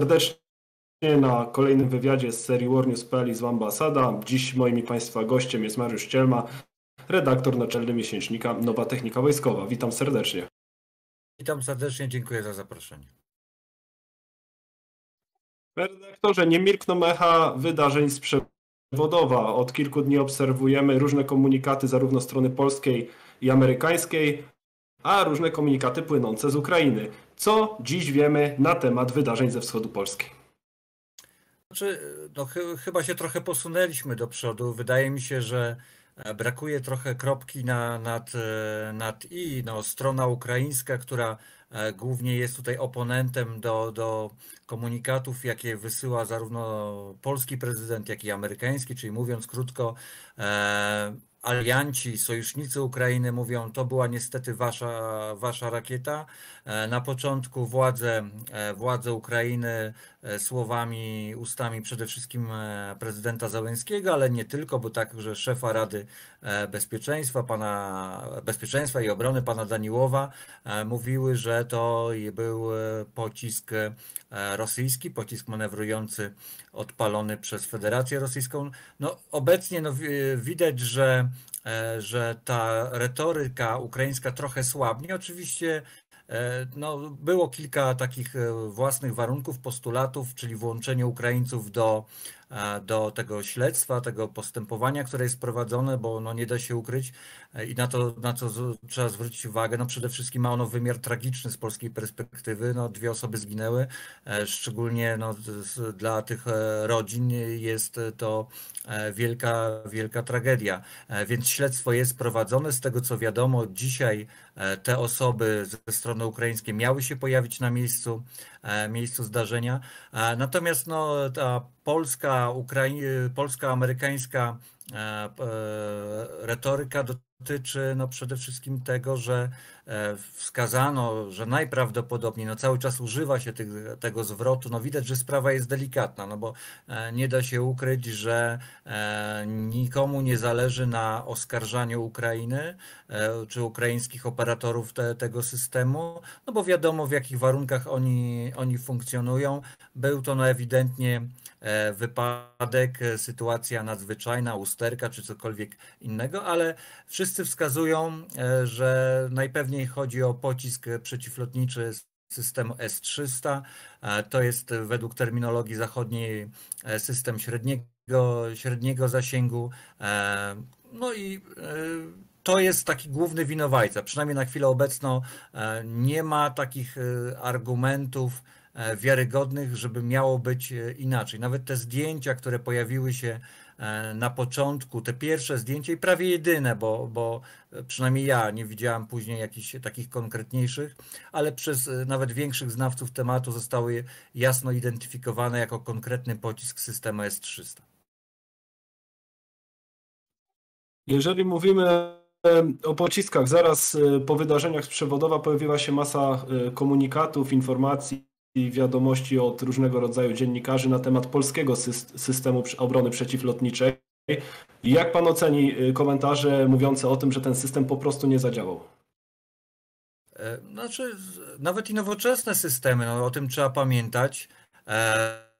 serdecznie na kolejnym wywiadzie z serii War News.pl i z Ambasada. Dziś moim i Państwa gościem jest Mariusz Cielma, redaktor naczelny miesięcznika Nowa Technika Wojskowa. Witam serdecznie. Witam serdecznie, dziękuję za zaproszenie. Redaktorze, nie milkną mecha, wydarzeń z przewodowa. Od kilku dni obserwujemy różne komunikaty zarówno strony polskiej i amerykańskiej a różne komunikaty płynące z Ukrainy. Co dziś wiemy na temat wydarzeń ze wschodu Polski? Znaczy, no, ch chyba się trochę posunęliśmy do przodu. Wydaje mi się, że e, brakuje trochę kropki na, nad, e, nad i. No, strona ukraińska, która e, głównie jest tutaj oponentem do, do komunikatów, jakie wysyła zarówno polski prezydent, jak i amerykański, czyli mówiąc krótko, e alianci, sojusznicy Ukrainy mówią, to była niestety wasza, wasza rakieta. E, na początku władze, e, władze Ukrainy e, słowami, ustami przede wszystkim prezydenta Załęskiego, ale nie tylko, bo także szefa Rady Bezpieczeństwa, pana, Bezpieczeństwa i Obrony, pana Daniłowa, mówiły, że to był pocisk rosyjski, pocisk manewrujący odpalony przez Federację Rosyjską. No, obecnie no, widać, że, e, że ta retoryka ukraińska trochę słabnie. Oczywiście e, no, było kilka takich e, własnych warunków, postulatów, czyli włączenie Ukraińców do E, do tego śledztwa, tego postępowania, które jest prowadzone, bo no nie da się ukryć e, i na to, na co trzeba zwrócić uwagę, no przede wszystkim ma ono wymiar tragiczny z polskiej perspektywy, no dwie osoby zginęły, e, szczególnie no, dla tych rodzin jest to wielka, wielka tragedia, więc śledztwo jest prowadzone, z tego co wiadomo dzisiaj te osoby ze strony ukraińskiej miały się pojawić na miejscu, miejscu zdarzenia, natomiast no ta polska, ukraińska, polska amerykańska E, e, retoryka dotyczy no przede wszystkim tego, że e, wskazano, że najprawdopodobniej no cały czas używa się tych, tego zwrotu. No widać, że sprawa jest delikatna, no bo nie da się ukryć, że nikomu nie zależy na oskarżaniu Ukrainy czy ukraińskich operatorów te, tego systemu, no bo wiadomo w jakich warunkach oni, oni funkcjonują. Był to no ewidentnie wypadek, sytuacja nadzwyczajna, ustawa, lusterka czy cokolwiek innego, ale wszyscy wskazują, e, że najpewniej chodzi o pocisk przeciwlotniczy systemu S-300. E, to jest według terminologii zachodniej e, system średniego, średniego zasięgu. No i to jest taki główny winowajca. Przynajmniej na chwilę obecną nie ma takich argumentów wiarygodnych, żeby miało być inaczej. Nawet te zdjęcia, które pojawiły się E, na początku, te pierwsze zdjęcie i prawie jedyne, bo, bo e, przynajmniej ja nie widziałem później jakichś takich konkretniejszych, ale przez e, nawet większych znawców tematu zostały jasno identyfikowane jako konkretny pocisk systemu S-300. Jeżeli mówimy o pociskach, zaraz po wydarzeniach z przewodowa pojawiła się masa komunikatów, informacji i wiadomości od różnego rodzaju dziennikarzy na temat polskiego systemu obrony przeciwlotniczej. Jak pan oceni y, komentarze mówiące o tym, że ten system po prostu nie zadziałał? E, znaczy, nawet i nowoczesne systemy, no, o tym trzeba pamiętać, e,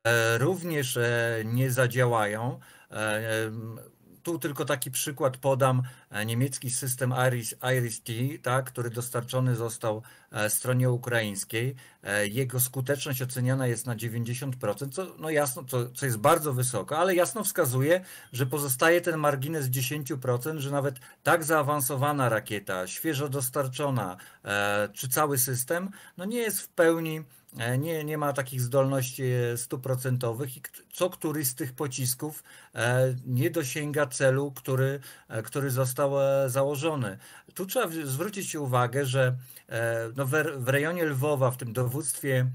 e, również nie zadziałają tu tylko taki przykład podam. E, niemiecki system IRIS-T, tak, który dostarczony został e, stronie ukraińskiej. E, jego skuteczność oceniana jest na 90%, co, no jasno, co, co jest bardzo wysoka, ale jasno wskazuje, że pozostaje ten margines 10%, że nawet tak zaawansowana rakieta, świeżo dostarczona, czy cały system, no nie jest w pełni E, nie, nie ma takich zdolności e, stuprocentowych i co który z tych pocisków e, nie dosięga celu, który, który został założony. Tu trzeba zwrócić uwagę, że no w rejonie Lwowa, w tym dowództwie,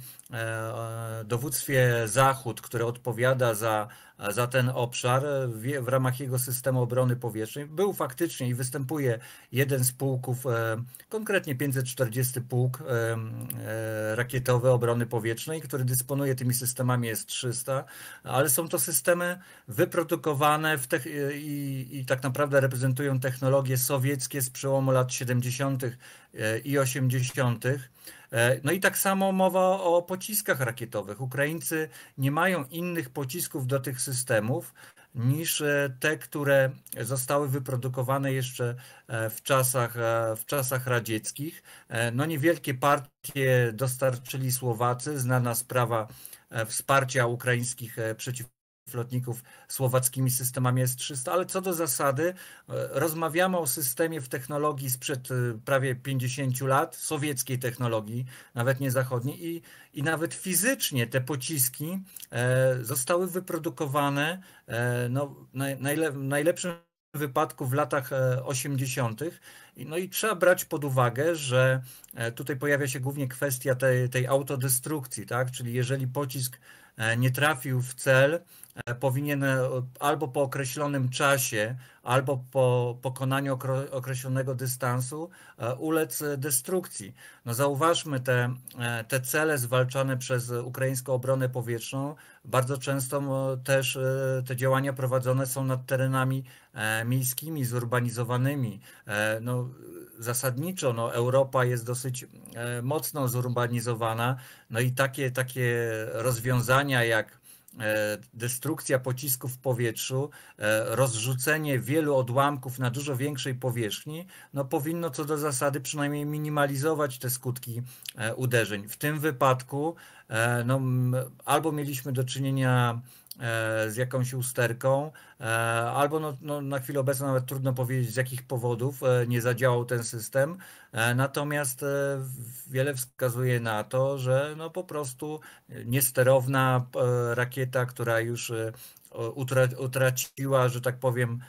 dowództwie Zachód, które odpowiada za za ten obszar e, w, w ramach jego systemu obrony powietrznej. Był faktycznie i występuje jeden z pułków, e, konkretnie 540 pułk e, rakietowy obrony powietrznej, który dysponuje tymi systemami S-300, ale są to systemy wyprodukowane i, i tak naprawdę reprezentują technologie sowieckie z przełomu lat 70. i 80. E, no i tak samo mowa o pociskach rakietowych. Ukraińcy nie mają innych pocisków do tych systemów niż e, te, które zostały wyprodukowane jeszcze e, w czasach, w czasach radzieckich. No niewielkie partie dostarczyli Słowacy, znana sprawa wsparcia ukraińskich przeciw lotników słowackimi systemami S-300, ale co do zasady e, rozmawiamy o systemie w technologii sprzed e, prawie 50 lat, sowieckiej technologii, nawet nie zachodniej i, i nawet fizycznie te pociski e, zostały wyprodukowane no, najlepszym wypadku w latach 80. No i trzeba brać pod uwagę, że e, tutaj pojawia się głównie kwestia tej, tej autodestrukcji, tak? Czyli jeżeli pocisk e, nie trafił w cel, e, powinien albo po określonym czasie, albo po pokonaniu określonego dystansu ulec destrukcji. No zauważmy, te, te cele zwalczane przez ukraińską obronę powietrzną, bardzo często też te działania prowadzone są nad terenami miejskimi, zurbanizowanymi. No, zasadniczo no, Europa jest dosyć e, mocno zurbanizowana, no i takie, takie rozwiązania jak e, destrukcja pocisków w powietrzu, e, rozrzucenie wielu odłamków na dużo większej powierzchni, no powinno co do zasady przynajmniej minimalizować te skutki uderzeń. W tym wypadku no, albo mieliśmy do czynienia E, z jakąś usterką, e, albo no, no, na chwilę obecną nawet trudno powiedzieć z jakich powodów e, nie zadziałał ten system. Natomiast wiele wskazuje na to, że no po prostu niesterowna rakieta, która już utraciła, że tak powiem,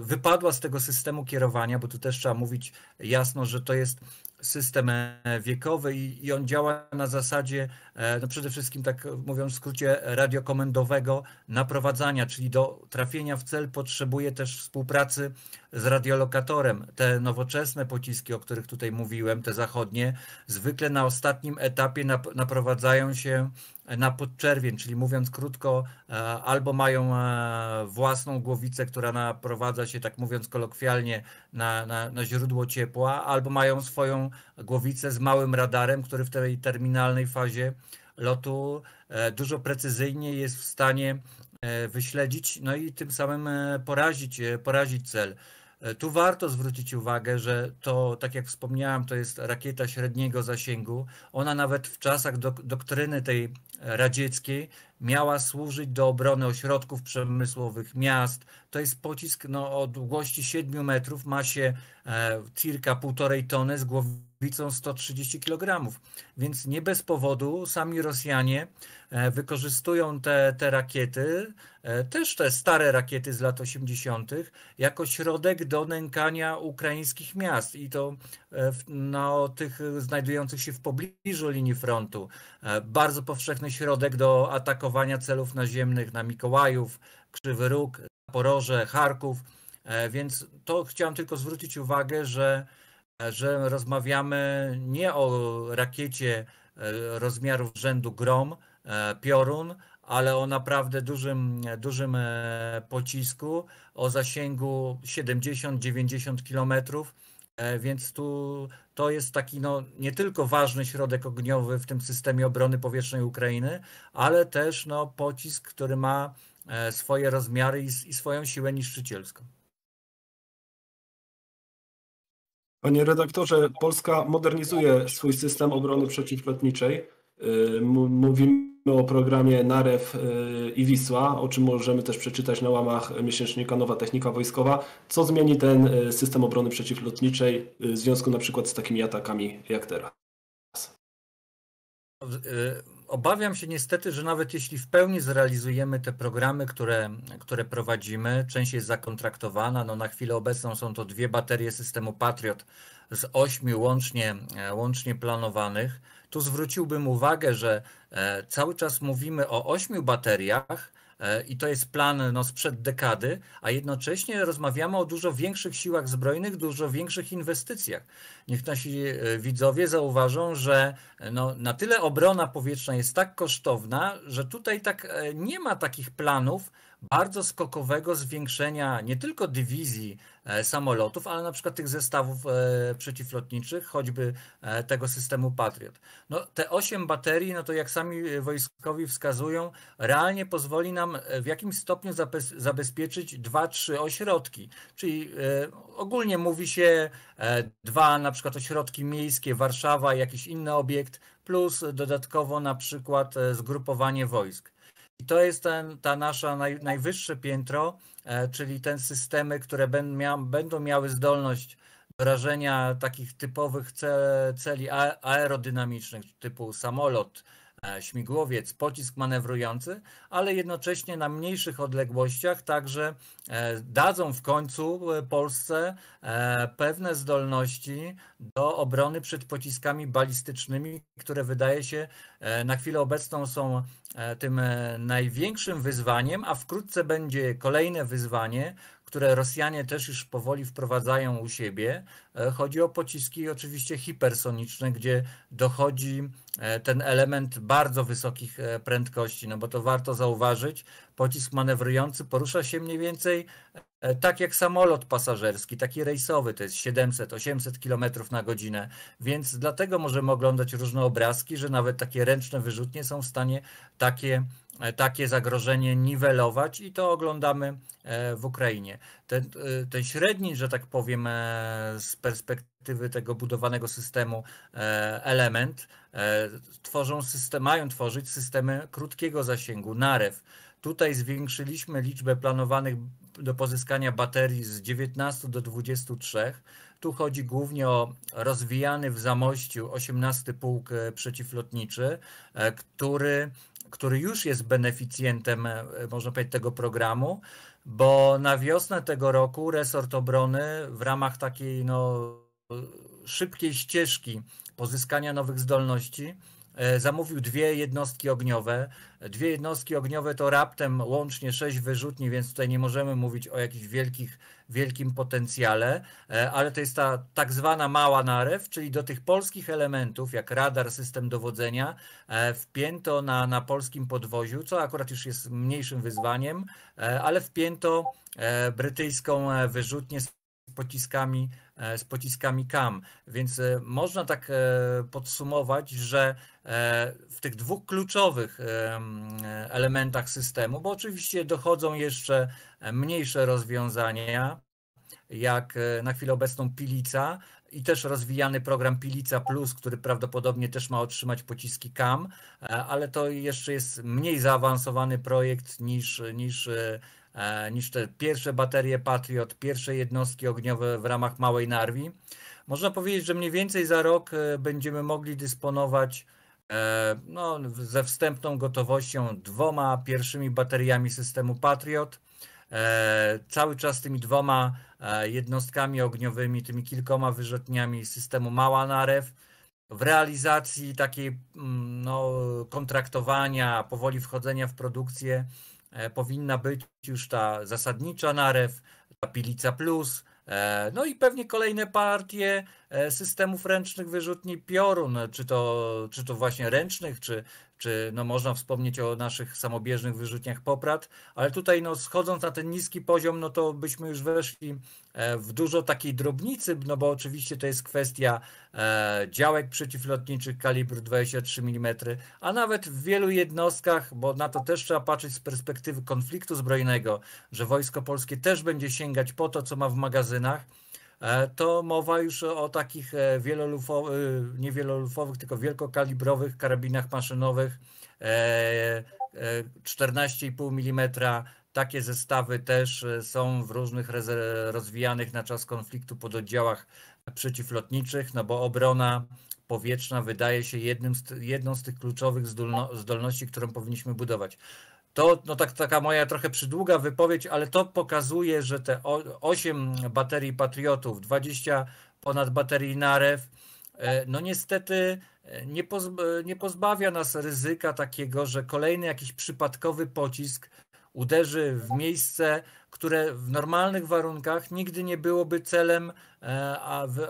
wypadła z tego systemu kierowania, bo tu też trzeba mówić jasno, że to jest system e, wiekowy i, i on działa na zasadzie, e, no przede wszystkim tak mówiąc w skrócie, radiokomendowego naprowadzania, czyli do trafienia w cel potrzebuje też współpracy z radiolokatorem. Te nowoczesne pociski, o których tutaj mówiłem, te zachodnie, zwykle na ostatnim etapie nap naprowadzają się na podczerwień, czyli mówiąc krótko, e, albo mają e, własną głowicę, która naprowadza się, tak mówiąc kolokwialnie, na, na, na, źródło ciepła, albo mają swoją głowicę z małym radarem, który w tej terminalnej fazie lotu e, dużo precyzyjnie jest w stanie wyśledzić, no i tym samym porazić, porazić cel. E, tu warto zwrócić uwagę, że to, tak jak wspomniałem, to jest rakieta średniego zasięgu. Ona nawet w czasach doktryny tej radzieckiej miała służyć do obrony ośrodków przemysłowych miast. To jest pocisk no, o długości 7 metrów, masie e, cirka 1,5 tony z głowicą 130 kg. Więc nie bez powodu sami Rosjanie e, wykorzystują te, te rakiety, e, też te stare rakiety z lat 80., jako środek do nękania ukraińskich miast i to e, no, tych znajdujących się w pobliżu linii frontu. E, bardzo powszechne środek do atakowania celów naziemnych na Mikołajów, Krzywy Róg, Zaporoże, Charków. E, więc to chciałem tylko zwrócić uwagę, że, e, że rozmawiamy nie o rakiecie e, rozmiarów rzędu grom, piorun, ale o naprawdę dużym, dużym pocisku o zasięgu 70-90 kilometrów E, więc tu to jest taki no, nie tylko ważny środek ogniowy w tym systemie obrony powietrznej Ukrainy, ale też no, pocisk, który ma e, swoje rozmiary i, i swoją siłę niszczycielską. Panie redaktorze, Polska modernizuje swój system obrony przeciwlotniczej. E, mówimy o programie Narew y, i Wisła, o czym możemy też przeczytać na łamach miesięcznika Nowa Technika Wojskowa. Co zmieni ten y, system obrony przeciwlotniczej y, w związku na przykład z takimi atakami jak teraz? Obawiam się niestety, że nawet jeśli w pełni zrealizujemy te programy, które, które prowadzimy, część jest zakontraktowana, no na chwilę obecną są to dwie baterie systemu Patriot z ośmiu łącznie, e, łącznie planowanych, tu zwróciłbym uwagę, że e, cały czas mówimy o ośmiu bateriach, e, i to jest plan no, sprzed dekady, a jednocześnie rozmawiamy o dużo większych siłach zbrojnych, dużo większych inwestycjach. Niech nasi e, widzowie zauważą, że no, na tyle obrona powietrzna jest tak kosztowna, że tutaj tak nie ma takich planów, bardzo skokowego zwiększenia nie tylko dywizji e, samolotów, ale na przykład tych zestawów e, przeciwlotniczych, choćby e, tego systemu Patriot. No, te osiem baterii, no to jak sami wojskowi wskazują, realnie pozwoli nam w jakimś stopniu zabezpieczyć dwa, trzy ośrodki, czyli ogólnie mówi się dwa na przykład ośrodki miejskie, Warszawa, jakiś inny obiekt, plus dodatkowo na przykład zgrupowanie wojsk. I to jest ten, ta nasza naj, najwyższe piętro, e, czyli te systemy, które ben, mia, będą miały zdolność wrażenia takich typowych celi aerodynamicznych, typu samolot, E, śmigłowiec, pocisk manewrujący, ale jednocześnie na mniejszych odległościach także e, dadzą w końcu e, Polsce pewne zdolności do obrony przed pociskami balistycznymi, które wydaje się na chwilę obecną są tym największym wyzwaniem, a wkrótce będzie kolejne wyzwanie, które Rosjanie też już powoli wprowadzają u siebie. E, chodzi o pociski oczywiście hipersoniczne, gdzie dochodzi e, ten element bardzo wysokich e, prędkości, no bo to warto zauważyć. Pocisk manewrujący porusza się mniej więcej tak jak samolot pasażerski, taki rejsowy, to jest 700-800 km na godzinę, więc dlatego możemy oglądać różne obrazki, że nawet takie ręczne wyrzutnie są w stanie takie E, takie zagrożenie niwelować i to oglądamy e, w Ukrainie. Ten, e, ten średni, że tak powiem, z perspektywy tego budowanego systemu element, tworzą system, mają tworzyć systemy krótkiego zasięgu, narew. Tutaj zwiększyliśmy liczbę planowanych do pozyskania baterii z 19 do 23. Tu chodzi głównie o rozwijany w Zamościu 18 pułk przeciwlotniczy, który który już jest beneficjentem, e, można powiedzieć, tego programu, bo na wiosnę tego roku resort obrony w ramach takiej no, e, szybkiej ścieżki pozyskania nowych zdolności E, zamówił dwie jednostki ogniowe. Dwie jednostki ogniowe to raptem łącznie sześć wyrzutni, więc tutaj nie możemy mówić o jakichś wielkich, wielkim potencjale, e, ale to jest ta tak zwana mała narew, czyli do tych polskich elementów, jak radar, system dowodzenia, e, wpięto na, na polskim podwoziu, co akurat już jest mniejszym wyzwaniem, ale wpięto brytyjską wyrzutnię pociskami, e, z pociskami KAM. Więc e, można tak e, podsumować, że w tych dwóch kluczowych elementach systemu, bo oczywiście dochodzą jeszcze mniejsze rozwiązania, jak na chwilę obecną Pilica i też rozwijany program Pilica Plus, który prawdopodobnie też ma otrzymać pociski KAM, ale to jeszcze jest mniej zaawansowany projekt niż, niż E, niż te pierwsze baterie Patriot, pierwsze jednostki ogniowe w ramach małej Narwi. Można powiedzieć, że mniej więcej za rok e, będziemy mogli dysponować e, no, ze wstępną gotowością dwoma pierwszymi bateriami systemu Patriot. Cały czas tymi dwoma jednostkami ogniowymi, tymi kilkoma wyrzutniami systemu Mała Narew. W realizacji takiej mm, no, kontraktowania, powoli wchodzenia w produkcję, E, powinna być już ta zasadnicza narew, ta pilica plus, e, no i pewnie kolejne partie e, systemów ręcznych wyrzutni piorun, czy to, czy to właśnie ręcznych, czy, czy no, można wspomnieć o naszych samobieżnych wyrzutniach Poprad, ale tutaj no, schodząc na ten niski poziom, no to byśmy już weszli e, w dużo takiej drobnicy, no bo oczywiście to jest kwestia e, działek przeciwlotniczych kalibru 23 mm, a nawet w wielu jednostkach, bo na to też trzeba patrzeć z perspektywy konfliktu zbrojnego, że Wojsko Polskie też będzie sięgać po to, co ma w magazynach, E, to mowa już o takich e, wielolufowych, e, nie wielolufowych, tylko wielkokalibrowych karabinach maszynowych 14,5 mm. Takie zestawy też są w różnych rozwijanych na czas konfliktu pododdziałach przeciwlotniczych, no bo obrona powietrzna wydaje się jednym z, jedną z tych kluczowych zdolności, którą powinniśmy budować. To no tak, taka moja trochę przydługa wypowiedź, ale to pokazuje, że te 8 baterii Patriotów, 20 ponad baterii Narew, e, no niestety e, nie, nie pozbawia nas ryzyka takiego, że kolejny jakiś przypadkowy pocisk uderzy w miejsce, które w normalnych warunkach nigdy nie byłoby celem e,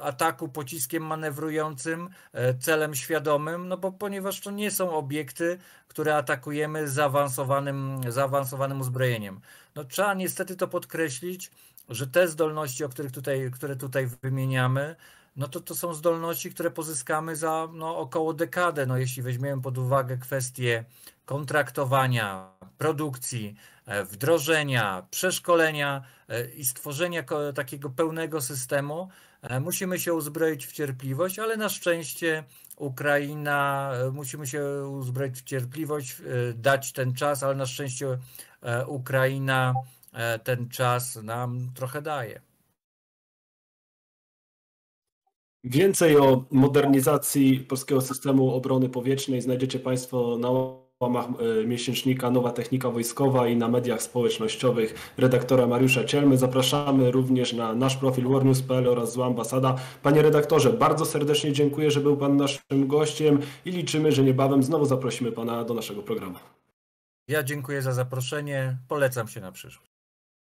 ataku pociskiem manewrującym, e, celem świadomym, no bo ponieważ to nie są obiekty, które atakujemy zaawansowanym, zaawansowanym uzbrojeniem. No, trzeba niestety to podkreślić, że te zdolności, o których tutaj, które tutaj wymieniamy, no to to są zdolności, które pozyskamy za no, około dekadę. No, jeśli weźmiemy pod uwagę kwestie kontraktowania, produkcji, e, wdrożenia, przeszkolenia e, i stworzenia takiego pełnego systemu, e, musimy się uzbroić w cierpliwość, ale na szczęście Ukraina, musimy się uzbroić w cierpliwość, dać ten czas, ale na szczęście Ukraina ten czas nam trochę daje. Więcej o modernizacji polskiego systemu obrony powietrznej znajdziecie Państwo na łamach e, miesięcznika Nowa Technika Wojskowa i na mediach społecznościowych redaktora Mariusza Cielmy. Zapraszamy również na nasz profil warnews.pl oraz Zła Ambasada. Panie redaktorze, bardzo serdecznie dziękuję, że był Pan naszym gościem i liczymy, że niebawem znowu zaprosimy Pana do naszego programu. Ja dziękuję za zaproszenie. Polecam się na przyszłość.